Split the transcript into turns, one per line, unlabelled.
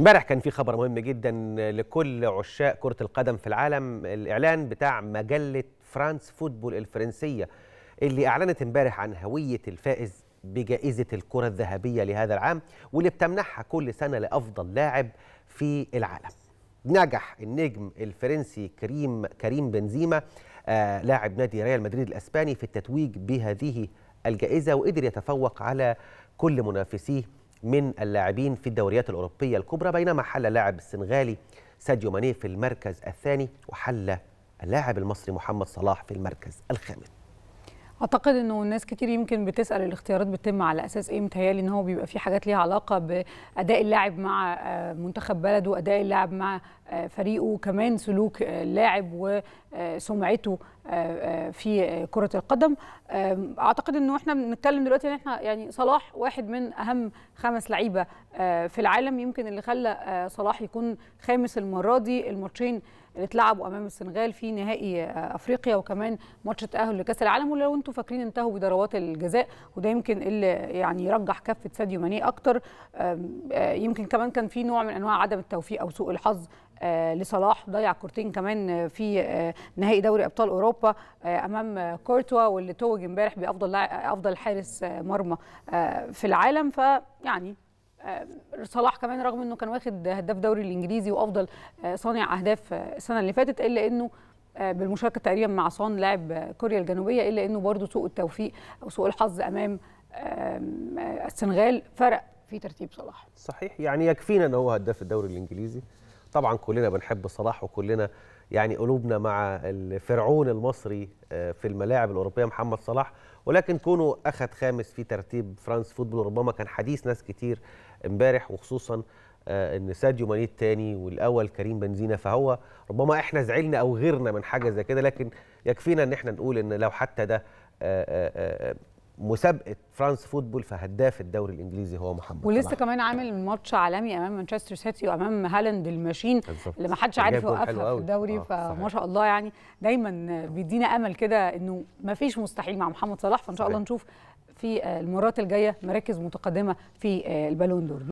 امبارح كان في خبر مهم جدا لكل عشاق كره القدم في العالم الاعلان بتاع مجله فرانس فوتبول الفرنسيه اللي اعلنت امبارح عن هويه الفائز بجائزه الكره الذهبيه لهذا العام واللي بتمنحها كل سنه لافضل لاعب في العالم نجح النجم الفرنسي كريم كريم بنزيما آه لاعب نادي ريال مدريد الاسباني في التتويج بهذه الجائزه وقدر يتفوق على كل منافسيه من اللاعبين في الدوريات الأوروبية الكبرى بينما حل اللاعب السنغالي ساديو ماني في المركز الثاني وحل اللاعب المصري محمد صلاح في المركز الخامس
اعتقد انه الناس كتير يمكن بتسال الاختيارات بتتم على اساس ايه متهيألي ان هو بيبقى في حاجات ليها علاقه باداء اللاعب مع آه، منتخب بلده اداء اللاعب مع آه، فريقه كمان سلوك آه، اللاعب وسمعته في كره القدم اعتقد انه احنا بنتكلم دلوقتي ان احنا يعني صلاح واحد من اهم خمس لعيبه آه، في العالم يمكن اللي خلى آه، صلاح يكون خامس المره دي الماتشين اللي اتلعبوا امام السنغال في نهائي آه، افريقيا وكمان ماتش التاهل لكاس العالم ولو انتم فاكرين انتهوا بضربات الجزاء وده يمكن اللي يعني يرجح كفه ساديو ماني اكتر يمكن كمان كان في نوع من انواع عدم التوفيق او سوء الحظ آه، لصلاح ضيع كورتين كمان آه، في آه، نهائي دوري ابطال اوروبا امام كورتوا واللي توج امبارح بافضل افضل حارس مرمى في العالم فيعني صلاح كمان رغم انه كان واخد هداف دوري الانجليزي وافضل صانع اهداف السنه اللي فاتت الا انه بالمشاركه تقريبا مع صان لاعب كوريا الجنوبيه الا انه برضه سوء التوفيق او سوء الحظ امام السنغال فرق في ترتيب صلاح
صحيح يعني يكفينا ان هو هداف الدوري الانجليزي طبعا كلنا بنحب صلاح وكلنا يعني قلوبنا مع الفرعون المصري آه، في الملاعب الاوروبيه محمد صلاح ولكن كونه اخذ خامس في ترتيب فرانس فوتبول ربما كان حديث ناس كتير امبارح وخصوصا آه، ان ساديو ماني الثاني والاول كريم بنزينا فهو ربما احنا زعلنا او غيرنا من حاجه زي كده لكن يكفينا ان احنا نقول ان لو حتى ده آه، مسابقه فرانس فوتبول فهداف الدوري الانجليزي هو محمد
ولسه كمان عامل ماتش عالمي امام مانشستر سيتي وامام هالاند الماشين اللي ما حدش عارف يوقفها في الدوري آه، فما شاء الله يعني دايما بيدينا امل كده انه ما فيش مستحيل مع محمد صلاح فان شاء الله نشوف في المرات الجايه مراكز متقدمه في البالون دور